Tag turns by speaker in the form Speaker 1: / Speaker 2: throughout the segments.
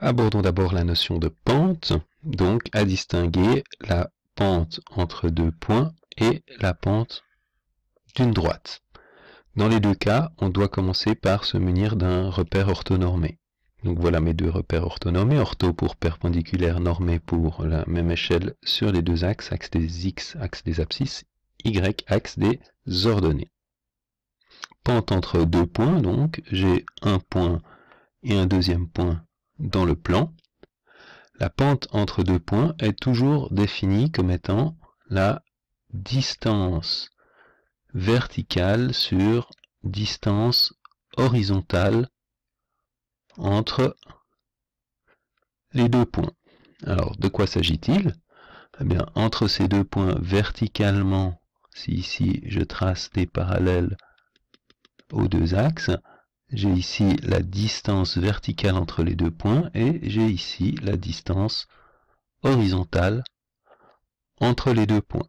Speaker 1: Abordons d'abord la notion de pente, donc à distinguer la pente entre deux points et la pente d'une droite. Dans les deux cas, on doit commencer par se munir d'un repère orthonormé. Donc voilà mes deux repères orthonormés, ortho pour perpendiculaire, normé pour la même échelle sur les deux axes, axe des x, axe des abscisses, y, axe des ordonnées. Pente entre deux points, donc j'ai un point et un deuxième point dans le plan, la pente entre deux points est toujours définie comme étant la distance verticale sur distance horizontale entre les deux points. Alors, de quoi s'agit-il Eh bien, entre ces deux points verticalement, si ici je trace des parallèles aux deux axes, j'ai ici la distance verticale entre les deux points et j'ai ici la distance horizontale entre les deux points.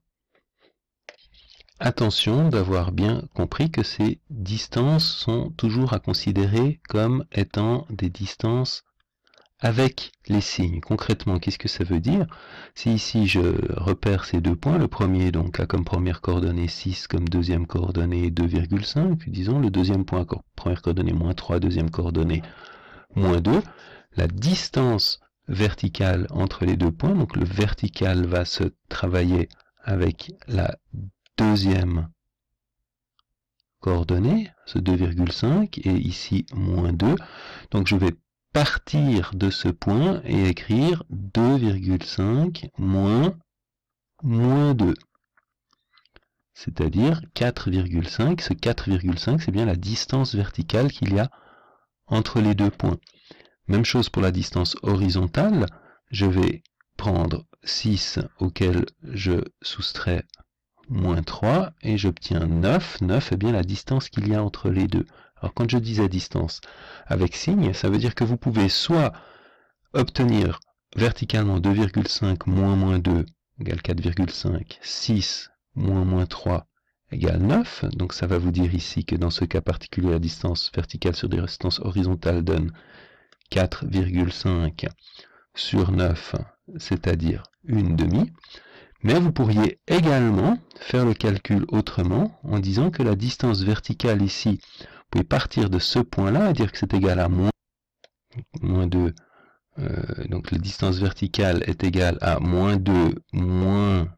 Speaker 1: Attention d'avoir bien compris que ces distances sont toujours à considérer comme étant des distances avec les signes. Concrètement, qu'est-ce que ça veut dire Si ici je repère ces deux points, le premier donc a comme première coordonnée 6, comme deuxième coordonnée 2,5, disons le deuxième point, première coordonnée moins 3, deuxième coordonnée moins 2, la distance verticale entre les deux points, donc le vertical va se travailler avec la deuxième coordonnée, ce 2,5, et ici moins 2, donc je vais partir de ce point et écrire 2,5 moins moins 2. C'est-à-dire 4,5. Ce 4,5, c'est bien la distance verticale qu'il y a entre les deux points. Même chose pour la distance horizontale. Je vais prendre 6 auquel je soustrais moins 3 et j'obtiens 9. 9 est bien la distance qu'il y a entre les deux. Alors quand je dis à distance avec signe, ça veut dire que vous pouvez soit obtenir verticalement 2,5 moins moins 2 égale 4,5, 6 moins moins 3 égale 9. Donc ça va vous dire ici que dans ce cas particulier, la distance verticale sur des distances horizontales donne 4,5 sur 9, c'est-à-dire une demi. Mais vous pourriez également faire le calcul autrement en disant que la distance verticale ici pouvez partir de ce point-là et dire que c'est égal à moins, 2. Euh, donc la distance verticale est égale à moins 2 moins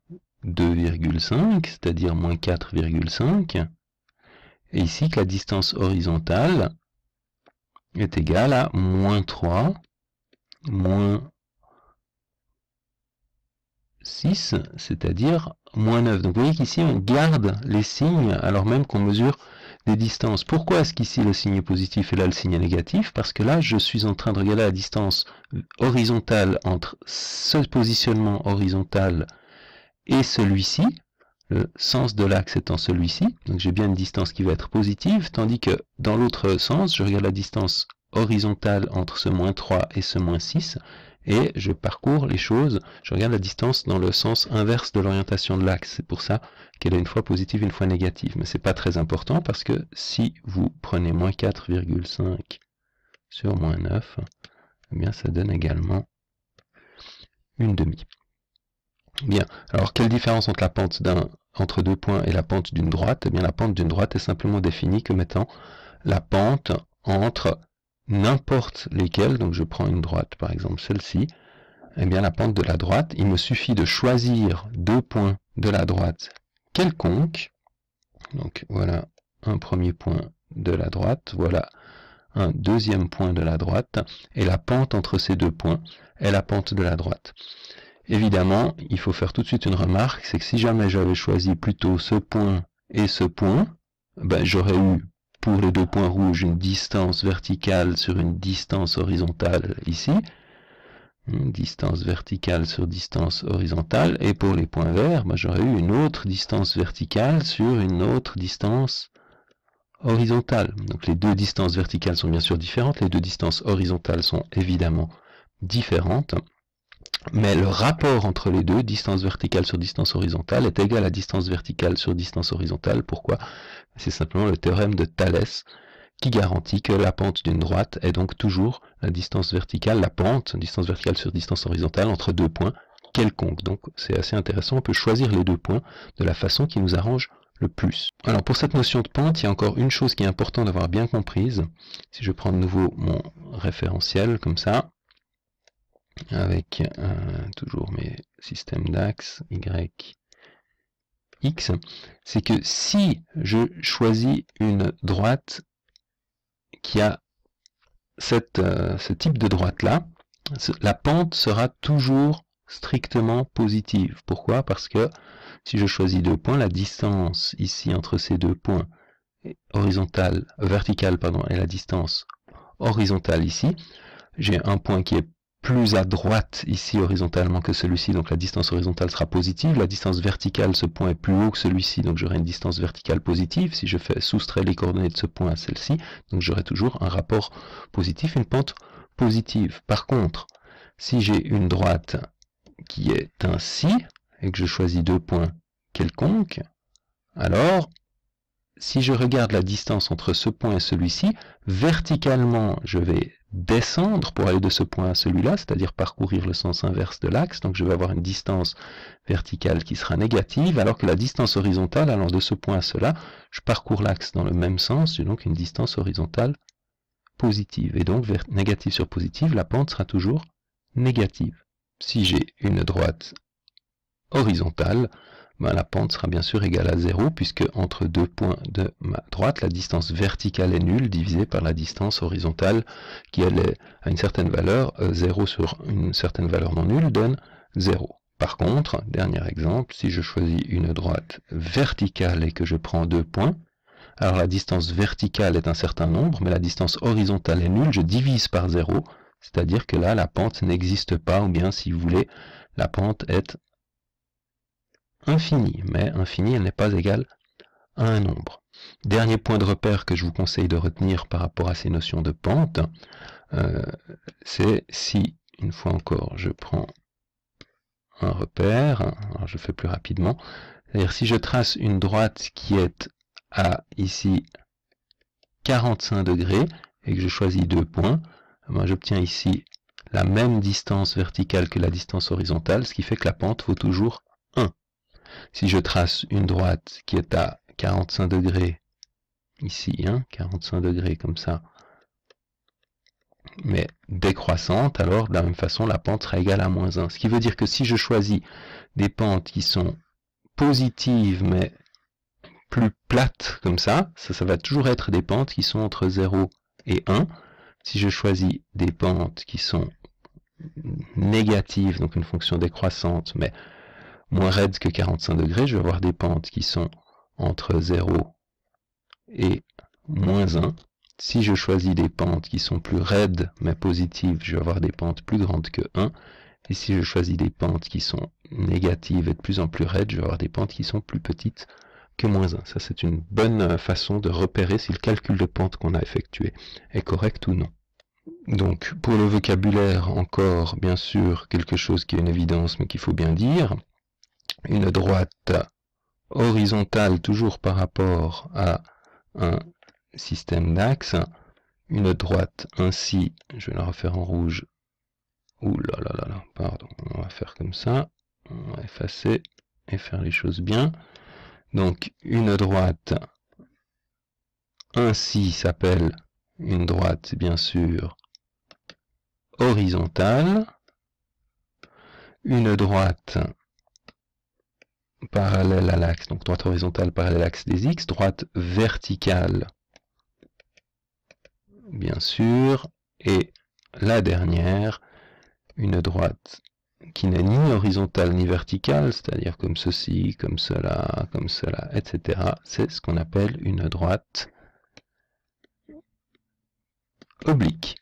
Speaker 1: 2,5, c'est-à-dire moins 4,5. Et ici que la distance horizontale est égale à moins 3 moins 6, c'est-à-dire moins 9. Donc vous voyez qu'ici on garde les signes alors même qu'on mesure des distances. Pourquoi est-ce qu'ici le signe est positif et là le signe est négatif Parce que là, je suis en train de regarder la distance horizontale entre ce positionnement horizontal et celui-ci, le sens de l'axe étant celui-ci, donc j'ai bien une distance qui va être positive, tandis que dans l'autre sens, je regarde la distance horizontale entre ce moins 3 et ce moins 6, et je parcours les choses, je regarde la distance dans le sens inverse de l'orientation de l'axe. C'est pour ça qu'elle est une fois positive, une fois négative. Mais c'est pas très important parce que si vous prenez moins 4,5 sur moins 9, eh bien ça donne également une demi. Bien, alors quelle différence entre la pente d'un entre deux points et la pente d'une droite Eh bien la pente d'une droite est simplement définie comme étant la pente entre n'importe lesquelles, donc je prends une droite, par exemple celle-ci, eh bien la pente de la droite, il me suffit de choisir deux points de la droite quelconques, Donc voilà un premier point de la droite, voilà un deuxième point de la droite, et la pente entre ces deux points est la pente de la droite. Évidemment, il faut faire tout de suite une remarque, c'est que si jamais j'avais choisi plutôt ce point et ce point, ben, j'aurais eu pour les deux points rouges une distance verticale sur une distance horizontale ici, une distance verticale sur distance horizontale, et pour les points verts, j'aurais eu une autre distance verticale sur une autre distance horizontale. Donc les deux distances verticales sont bien sûr différentes, les deux distances horizontales sont évidemment différentes mais le rapport entre les deux, distance verticale sur distance horizontale, est égal à distance verticale sur distance horizontale. Pourquoi C'est simplement le théorème de Thalès qui garantit que la pente d'une droite est donc toujours la distance verticale, la pente, distance verticale sur distance horizontale, entre deux points quelconques. Donc c'est assez intéressant, on peut choisir les deux points de la façon qui nous arrange le plus. Alors pour cette notion de pente, il y a encore une chose qui est importante d'avoir bien comprise. Si je prends de nouveau mon référentiel comme ça, avec toujours mes systèmes d'axes y x c'est que si je choisis une droite qui a euh, ce type de droite là la pente sera toujours strictement positive pourquoi parce que si je choisis deux points la distance ici entre ces deux points horizontale verticale pardon et la distance horizontale ici j'ai un point qui est plus à droite ici horizontalement que celui-ci, donc la distance horizontale sera positive. La distance verticale, ce point est plus haut que celui-ci, donc j'aurai une distance verticale positive. Si je fais soustraire les coordonnées de ce point à celle-ci, donc j'aurai toujours un rapport positif, une pente positive. Par contre, si j'ai une droite qui est ainsi, et que je choisis deux points quelconques, alors si je regarde la distance entre ce point et celui-ci, verticalement, je vais descendre pour aller de ce point à celui-là, c'est-à-dire parcourir le sens inverse de l'axe. Donc je vais avoir une distance verticale qui sera négative, alors que la distance horizontale allant de ce point à cela, je parcours l'axe dans le même sens, j'ai donc une distance horizontale positive. Et donc négative sur positive, la pente sera toujours négative. Si j'ai une droite horizontale, bah, la pente sera bien sûr égale à 0, puisque entre deux points de ma droite, la distance verticale est nulle divisée par la distance horizontale, qui elle à une certaine valeur, 0 euh, sur une certaine valeur non nulle donne 0. Par contre, dernier exemple, si je choisis une droite verticale et que je prends deux points, alors la distance verticale est un certain nombre, mais la distance horizontale est nulle, je divise par 0, c'est-à-dire que là, la pente n'existe pas, ou bien si vous voulez, la pente est infini, mais infini n'est pas égale à un nombre. Dernier point de repère que je vous conseille de retenir par rapport à ces notions de pente, euh, c'est si, une fois encore, je prends un repère, alors je fais plus rapidement, c'est-à-dire si je trace une droite qui est à ici 45 degrés et que je choisis deux points, eh ben, j'obtiens ici la même distance verticale que la distance horizontale, ce qui fait que la pente vaut toujours si je trace une droite qui est à 45 degrés, ici, hein, 45 degrés comme ça, mais décroissante, alors de la même façon, la pente sera égale à moins 1. Ce qui veut dire que si je choisis des pentes qui sont positives, mais plus plates comme ça, ça, ça va toujours être des pentes qui sont entre 0 et 1. Si je choisis des pentes qui sont négatives, donc une fonction décroissante, mais moins raides que 45 degrés, je vais avoir des pentes qui sont entre 0 et moins 1. Si je choisis des pentes qui sont plus raides mais positives, je vais avoir des pentes plus grandes que 1. Et si je choisis des pentes qui sont négatives et de plus en plus raides, je vais avoir des pentes qui sont plus petites que moins 1. Ça, c'est une bonne façon de repérer si le calcul de pente qu'on a effectué est correct ou non. Donc, pour le vocabulaire, encore, bien sûr, quelque chose qui est une évidence, mais qu'il faut bien dire une droite horizontale toujours par rapport à un système d'axes, une droite ainsi, je vais la refaire en rouge, ouh là là là pardon, on va faire comme ça, on va effacer et faire les choses bien. Donc une droite ainsi s'appelle une droite bien sûr horizontale, une droite parallèle à l'axe, donc droite horizontale parallèle à l'axe des x, droite verticale, bien sûr, et la dernière, une droite qui n'est ni horizontale ni verticale, c'est-à-dire comme ceci, comme cela, comme cela, etc. C'est ce qu'on appelle une droite oblique.